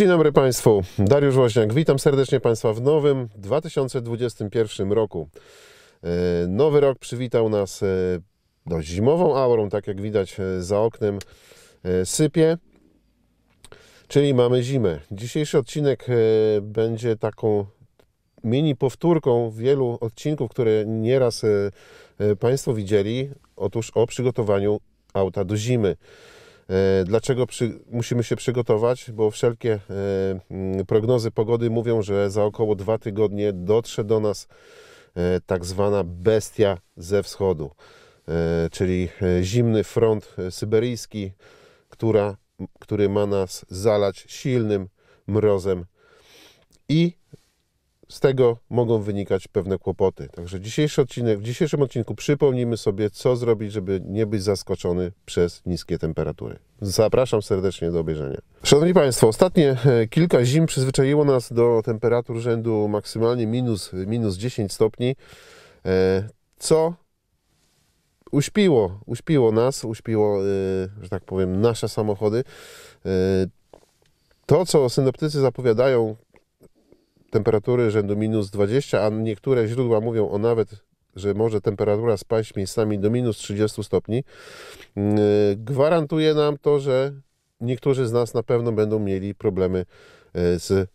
Dzień dobry Państwu, Dariusz Woźniak. Witam serdecznie Państwa w nowym 2021 roku. E, nowy rok przywitał nas e, do zimową aurą, tak jak widać e, za oknem sypie, czyli mamy zimę. Dzisiejszy odcinek będzie taką mini powtórką wielu odcinków, które nieraz Państwo widzieli, otóż o przygotowaniu auta do zimy. E, dlaczego przy, musimy się przygotować? Bo wszelkie e, mm, prognozy pogody mówią, że za około dwa tygodnie dotrze do nas e, tak zwana bestia ze wschodu, czyli zimny front syberyjski, która, który ma nas zalać silnym mrozem i z tego mogą wynikać pewne kłopoty. Także dzisiejszy odcinek, w dzisiejszym odcinku przypomnimy sobie, co zrobić, żeby nie być zaskoczony przez niskie temperatury. Zapraszam serdecznie do obejrzenia. Szanowni Państwo, ostatnie e, kilka zim przyzwyczaiło nas do temperatur rzędu maksymalnie minus, minus 10 stopni, e, co uśpiło, uśpiło nas, uśpiło, e, że tak powiem, nasze samochody. To, co synoptycy zapowiadają temperatury rzędu minus 20, a niektóre źródła mówią o nawet, że może temperatura spaść miejscami do minus 30 stopni, mm, gwarantuje nam to, że niektórzy z nas na pewno będą mieli problemy e, z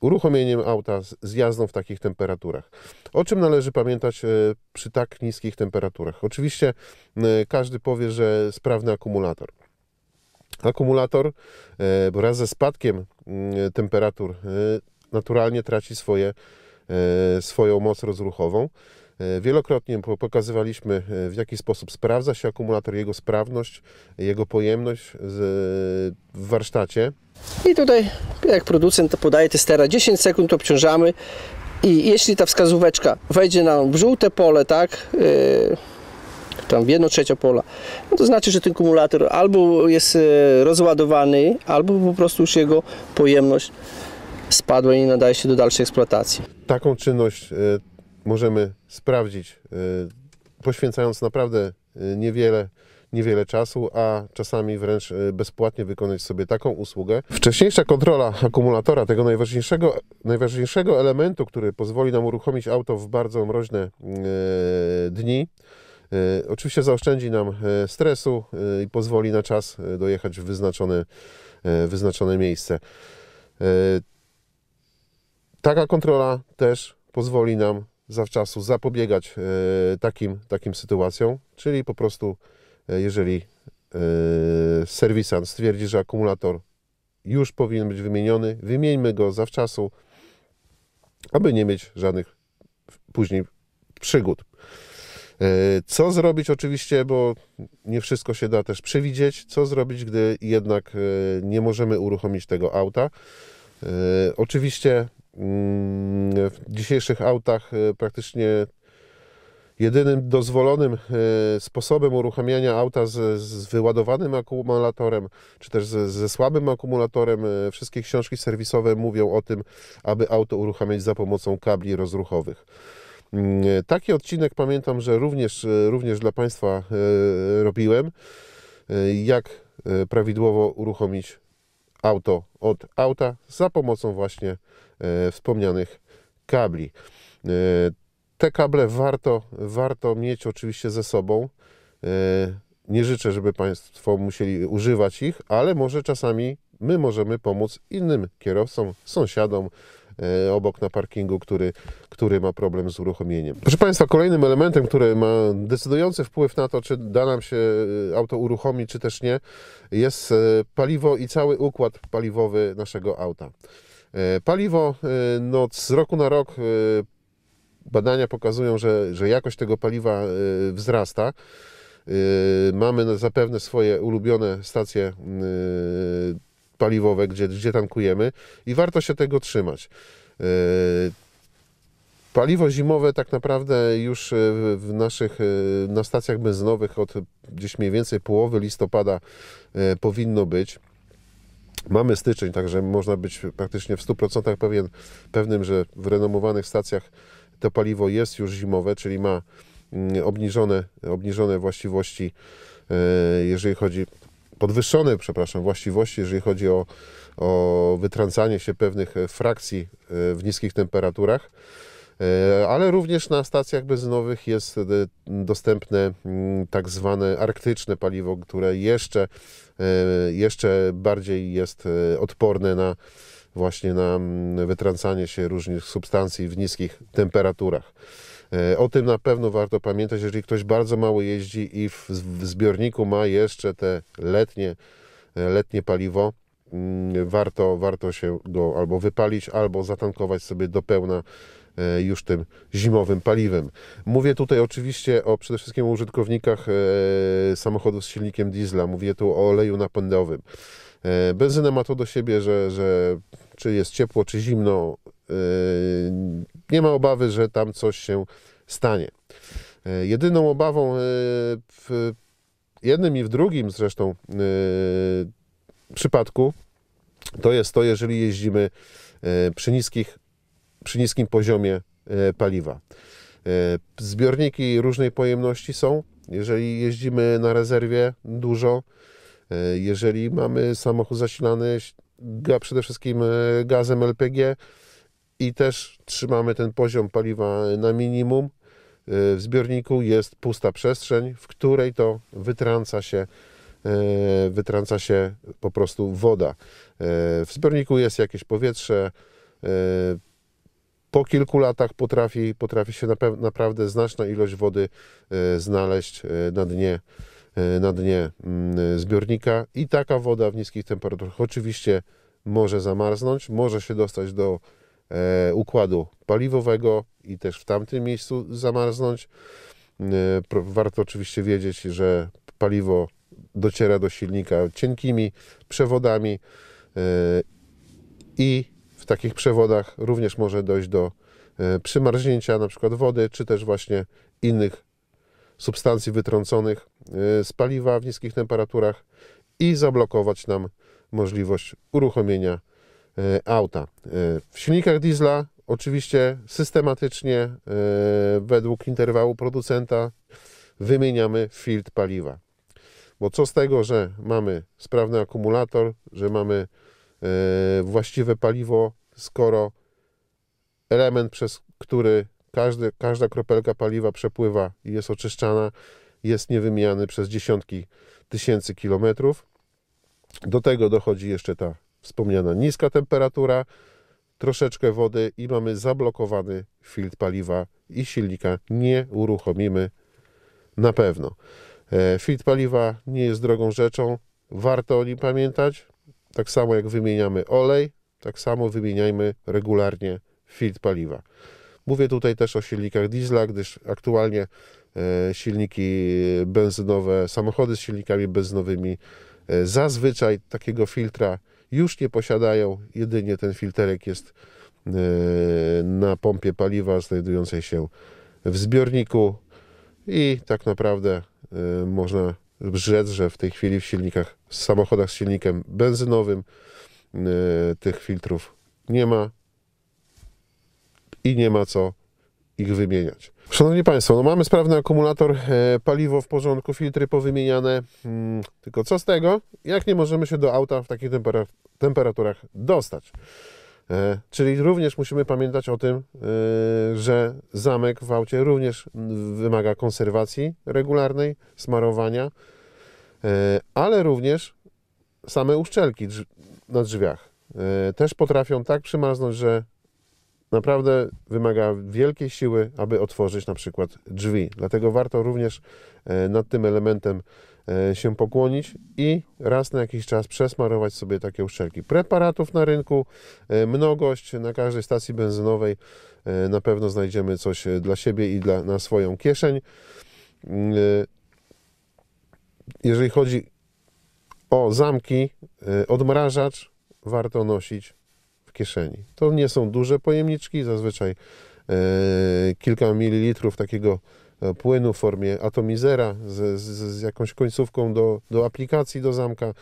uruchomieniem auta, z jazdą w takich temperaturach. O czym należy pamiętać e, przy tak niskich temperaturach? Oczywiście każdy powie, że sprawny akumulator. Akumulator e, wraz ze spadkiem temperatur naturalnie traci swoje, e, swoją moc rozruchową. E, wielokrotnie pokazywaliśmy, e, w jaki sposób sprawdza się akumulator, jego sprawność, jego pojemność w warsztacie. I tutaj, jak producent podaje testera, 10 sekund obciążamy i jeśli ta wskazóweczka wejdzie na w żółte pole, tak, yy, tam w jedno trzecie pola, no to znaczy, że ten kumulator albo jest rozładowany, albo po prostu już jego pojemność spadły i nie nadaje się do dalszej eksploatacji. Taką czynność e, możemy sprawdzić e, poświęcając naprawdę e, niewiele niewiele czasu, a czasami wręcz bezpłatnie wykonać sobie taką usługę. Wcześniejsza kontrola akumulatora, tego najważniejszego, najważniejszego elementu, który pozwoli nam uruchomić auto w bardzo mroźne dni, oczywiście zaoszczędzi nam stresu i pozwoli na czas dojechać w wyznaczone, wyznaczone miejsce. Taka kontrola też pozwoli nam zawczasu zapobiegać e, takim, takim sytuacjom, czyli po prostu e, jeżeli e, serwisant stwierdzi, że akumulator już powinien być wymieniony, wymieńmy go zawczasu, aby nie mieć żadnych później przygód. Co zrobić oczywiście, bo nie wszystko się da też przewidzieć, co zrobić, gdy jednak nie możemy uruchomić tego auta. Oczywiście w dzisiejszych autach e, praktycznie jedynym dozwolonym e, sposobem uruchamiania auta z, z wyładowanym akumulatorem, czy też ze, ze, słabym akumulatorem, e, wszystkie książki serwisowe mówią o tym, aby auto uruchamiać za pomocą kabli rozruchowych. Mm, taki odcinek pamiętam, że również, również dla Państwa robiłem, jak prawidłowo uruchomić auto od auta za pomocą właśnie e, wspomnianych kabli. E, te kable warto, warto mieć oczywiście ze sobą. E, nie życzę, żeby Państwo musieli używać ich, ale może czasami my możemy pomóc innym kierowcom, sąsiadom, E, obok na parkingu, który, który ma problem z uruchomieniem. Proszę Państwa, kolejnym elementem, który ma decydujący wpływ na to, czy da nam się e, auto uruchomić, czy też nie, jest e, paliwo i cały układ paliwowy naszego auta. Paliwo no, z roku na rok badania pokazują, że, że jakość tego paliwa wzrasta. Mamy zapewne swoje ulubione stacje paliwowe, gdzie, gdzie tankujemy i warto się tego trzymać. E, paliwo zimowe tak naprawdę już e, w naszych, e, na stacjach benzynowych od gdzieś mniej więcej połowy listopada powinno być. Mamy styczeń, także można być praktycznie w 100% pewien, pewnym, że w renomowanych stacjach to paliwo jest już zimowe, czyli ma mm, obniżone, obniżone właściwości, jeżeli chodzi podwyższone, przepraszam, właściwości, jeżeli chodzi o, o wytrącanie się pewnych e, frakcji e, w niskich temperaturach e, ale również na stacjach benzynowych jest dostępne mm, tak zwane arktyczne paliwo, które jeszcze, jeszcze bardziej jest odporne na właśnie na mm, wytrącanie się różnych substancji w niskich temperaturach. E, o tym na pewno warto pamiętać, jeżeli ktoś bardzo mało jeździ i w zbiorniku ma jeszcze te letnie, e, letnie paliwo, mm, warto, warto się go albo wypalić, albo zatankować sobie do pełna e, już tym zimowym paliwem. Mówię tutaj oczywiście o przede wszystkim o użytkownikach samochodów z silnikiem diesla, mówię tu o oleju napędowym. E, benzyna ma to do siebie, że, że czy jest ciepło, czy zimno, e, nie ma obawy, że tam coś się stanie. E, jedyną obawą w jednym i w drugim zresztą przypadku to jest to, jeżeli jeździmy przy, niskich, przy niskim poziomie paliwa. Zbiorniki różnej pojemności są. Jeżeli jeździmy na rezerwie dużo, E, jeżeli mamy samochód zasilany przede wszystkim e, gazem LPG i też trzymamy ten poziom paliwa na minimum, e, w zbiorniku jest pusta przestrzeń, w której to wytrąca się wytrąca się po prostu woda. W zbiorniku jest jakieś powietrze. Po kilku latach potrafi, potrafi się naprawdę znaczna ilość wody znaleźć na dnie E, na dnie mm, e, zbiornika i taka woda w niskich temperaturach oczywiście może zamarznąć, może się dostać do e, układu paliwowego i też w tamtym miejscu zamarznąć. Warto oczywiście wiedzieć, że paliwo dociera do silnika cienkimi przewodami i w takich przewodach również może dojść do przymarznięcia na przykład wody, czy też właśnie innych substancji wytrąconych y, z paliwa w niskich temperaturach i zablokować nam możliwość uruchomienia y, auta. Y, w silnikach diesla oczywiście systematycznie według interwału producenta wymieniamy filtr paliwa. Bo co z tego, że mamy sprawny akumulator, że mamy właściwe paliwo, skoro element, przez który każdy, każda kropelka paliwa przepływa i jest oczyszczana, jest niewymijany przez dziesiątki tysięcy kilometrów. Do tego dochodzi jeszcze ta wspomniana niska temperatura, troszeczkę wody i mamy zablokowany filtr paliwa i silnika nie uruchomimy na pewno. E, filtr paliwa nie jest drogą rzeczą, warto o nim pamiętać. Tak samo jak wymieniamy olej, tak samo wymieniajmy regularnie filtr paliwa. Mówię tutaj też o silnikach diesla, gdyż aktualnie e, silniki benzynowe, samochody z silnikami benzynowymi e, zazwyczaj takiego filtra już nie posiadają. Jedynie ten filterek jest e, na pompie paliwa znajdującej się w zbiorniku i tak naprawdę można rzec, że w tej chwili w silnikach, w samochodach z silnikiem benzynowym tych filtrów nie ma i nie ma co ich wymieniać. Szanowni Państwo, no mamy sprawny akumulator, e, paliwo w porządku, filtry powymieniane, hmm, tylko co z tego, jak nie możemy się do auta w takich tempera temperaturach dostać? E, czyli również musimy pamiętać o tym, e, że zamek w aucie również wymaga konserwacji regularnej, smarowania, e, ale również same uszczelki na drzwiach e, też potrafią tak przymarznąć, że naprawdę wymaga wielkiej siły, aby otworzyć na przykład drzwi. Dlatego warto również e, nad tym elementem e, się pokłonić i raz na jakiś czas przesmarować sobie takie uszczelki. Preparatów na rynku e, mnogość, na każdej stacji benzynowej na pewno znajdziemy coś dla siebie i dla, na swoją kieszeń. Mm, jeżeli chodzi o zamki, odmrażacz warto nosić kieszeni. To nie są duże pojemniczki, zazwyczaj e, kilka mililitrów takiego e, płynu w formie atomizera z, z, z jakąś końcówką do, do aplikacji, do zamka.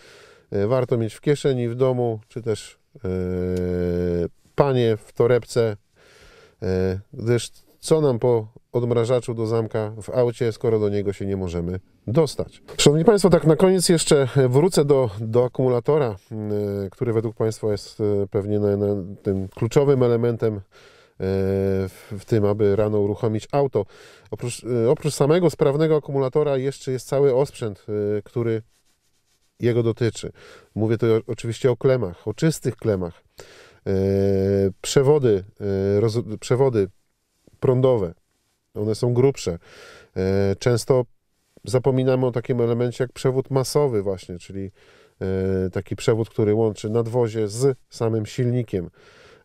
E, warto mieć w kieszeni, w domu, czy też panie w torebce, gdyż co nam po odmrażaczu do zamka w aucie, skoro do niego się nie możemy dostać. Szanowni Państwo, tak na koniec jeszcze wrócę do, do akumulatora, y, który według Państwa jest y, pewnie na, na tym kluczowym elementem y, w tym, aby rano uruchomić auto. Oprócz, oprócz samego sprawnego akumulatora jeszcze jest cały osprzęt, który jego dotyczy. Mówię tu oczywiście o klemach, o czystych klemach. Przewody, roz, przewody prądowe. One są grubsze. E, często zapominamy o takim elemencie jak przewód masowy, właśnie, czyli e, taki przewód, który łączy nadwozie z samym silnikiem.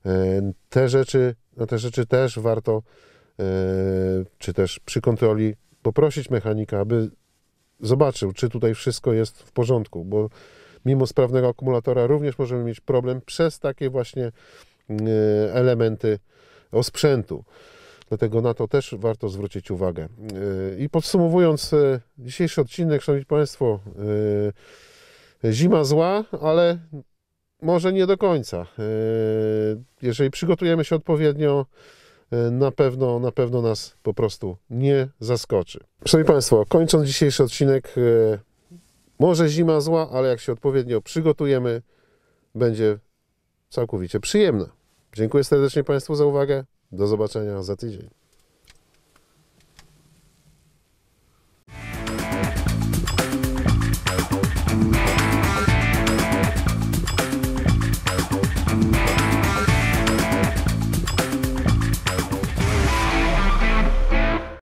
E, te rzeczy, na te rzeczy też warto, czy też przy kontroli, poprosić mechanika, aby zobaczył, czy tutaj wszystko jest w porządku, bo mimo sprawnego akumulatora również możemy mieć problem przez takie właśnie elementy osprzętu. Dlatego na to też warto zwrócić uwagę. Y, I podsumowując y, dzisiejszy odcinek, Szanowni Państwo, y, zima zła, ale może nie do końca. Jeżeli przygotujemy się odpowiednio, na pewno, na pewno nas po prostu nie zaskoczy. Szanowni Państwo, kończąc dzisiejszy odcinek, może zima zła, ale jak się odpowiednio przygotujemy, będzie całkowicie przyjemna. Dziękuję serdecznie Państwu za uwagę. Do zobaczenia za tydzień.